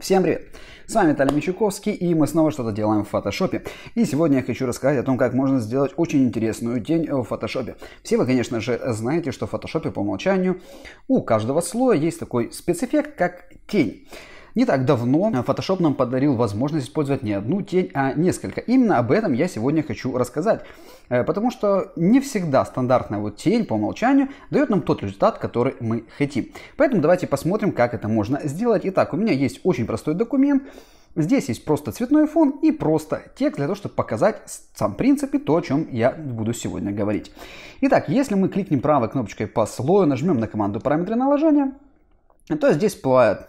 Всем привет! С вами Виталий Мичуковский, и мы снова что-то делаем в фотошопе. И сегодня я хочу рассказать о том, как можно сделать очень интересную тень в фотошопе. Все вы, конечно же, знаете, что в фотошопе по умолчанию у каждого слоя есть такой спецэффект, как тень. Не так давно Photoshop нам подарил возможность использовать не одну тень, а несколько. Именно об этом я сегодня хочу рассказать. Э, потому что не всегда стандартная вот тень по умолчанию дает нам тот результат, который мы хотим. Поэтому давайте посмотрим, как это можно сделать. Итак, у меня есть очень простой документ. Здесь есть просто цветной фон и просто текст для того, чтобы показать сам принцип и то, о чем я буду сегодня говорить. Итак, если мы кликнем правой кнопочкой по слою, нажмем на команду параметры наложения, то здесь всплывают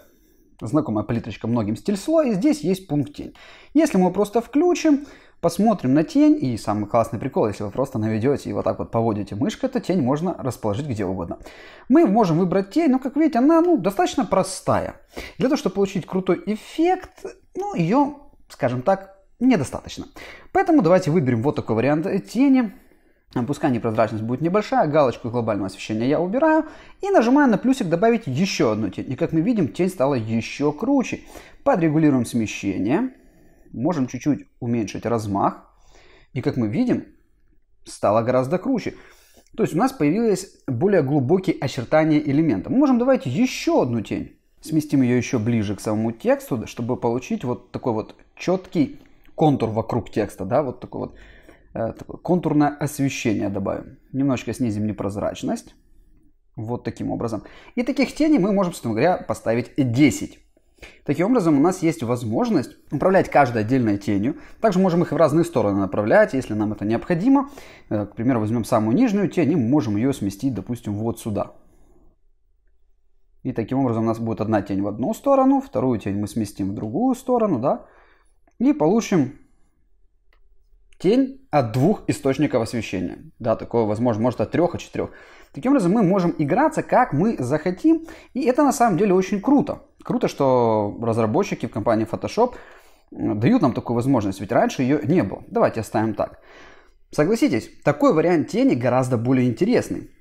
знакомая плиточка многим стиль слоя, и здесь есть пункт тень. Если мы просто включим, посмотрим на тень, и самый классный прикол, если вы просто наведете и вот так вот поводите мышкой, то тень можно расположить где угодно. Мы можем выбрать тень, но как видите, она ну, достаточно простая. Для того, чтобы получить крутой эффект, ну ее, скажем так, недостаточно. Поэтому давайте выберем вот такой вариант тени. Пускай непрозрачность будет небольшая, галочку глобального освещения я убираю и нажимаю на плюсик добавить еще одну тень. И как мы видим, тень стала еще круче. Подрегулируем смещение, можем чуть-чуть уменьшить размах. И как мы видим, стало гораздо круче. То есть у нас появились более глубокие очертания элемента. Мы можем добавить еще одну тень. Сместим ее еще ближе к самому тексту, чтобы получить вот такой вот четкий контур вокруг текста, да, вот такой вот Э, контурное освещение добавим. Немножечко снизим непрозрачность. Вот таким образом. И таких теней мы можем, собственно говоря, поставить 10. Таким образом, у нас есть возможность управлять каждой отдельной тенью. Также можем их в разные стороны направлять, если нам это необходимо. Э, к примеру, возьмем самую нижнюю тень и можем ее сместить, допустим, вот сюда. И таким образом у нас будет одна тень в одну сторону, вторую тень мы сместим в другую сторону, да, и получим тень от двух источников освещения. Да, такое возможно, может от трех, от четырех. Таким образом, мы можем играться, как мы захотим, и это на самом деле очень круто. Круто, что разработчики в компании Photoshop дают нам такую возможность, ведь раньше ее не было. Давайте оставим так. Согласитесь, такой вариант тени гораздо более интересный.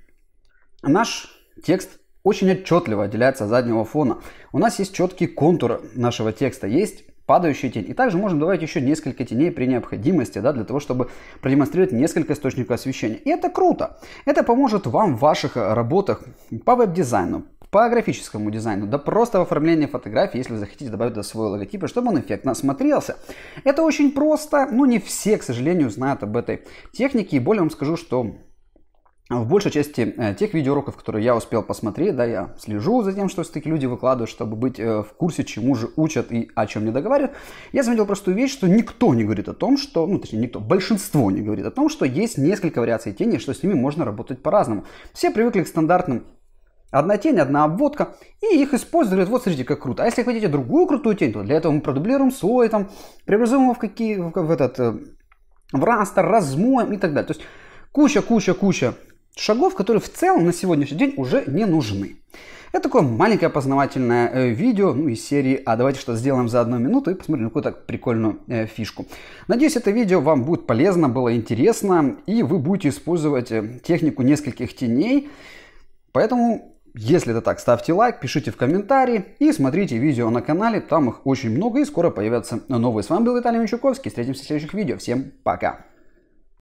Наш текст очень отчетливо отделяется от заднего фона. У нас есть четкий контур нашего текста, есть падающий тень. И также можем добавить еще несколько теней при необходимости, да, для того, чтобы продемонстрировать несколько источников освещения. И это круто. Это поможет вам в ваших э, работах по веб-дизайну, по графическому дизайну, да просто в оформлении фотографий, если вы захотите добавить до свой логотип, чтобы он эффектно смотрелся. Это очень просто, но не все, к сожалению, знают об этой технике. И более вам скажу, что в большей части э, тех видеоуроков, которые я успел посмотреть, да, я слежу за тем, что все-таки люди выкладывают, чтобы быть э, в курсе, чему же учат и о чем не договаривают, я заметил простую вещь, что никто не говорит о том, что, ну, точнее, никто, большинство не говорит о том, что есть несколько вариаций тени, что с ними можно работать по-разному. Все привыкли к стандартным Одна тень, одна обводка, и их используют, вот смотрите, как круто. А если хотите другую крутую тень, то для этого мы продублируем слой, там, преобразуем его в, какие, в, в этот, э, в растер, размоем и так далее. То есть куча, куча, куча Шагов, которые в целом на сегодняшний день уже не нужны. Это такое маленькое познавательное э, видео ну, из серии «А давайте что сделаем за одну минуту» и посмотрим какую-то прикольную э, фишку. Надеюсь, это видео вам будет полезно, было интересно, и вы будете использовать э, технику нескольких теней. Поэтому, если это так, ставьте лайк, пишите в комментарии и смотрите видео на канале, там их очень много и скоро появятся новые. С вами был Виталий Мичуковский, встретимся в следующих видео. Всем пока!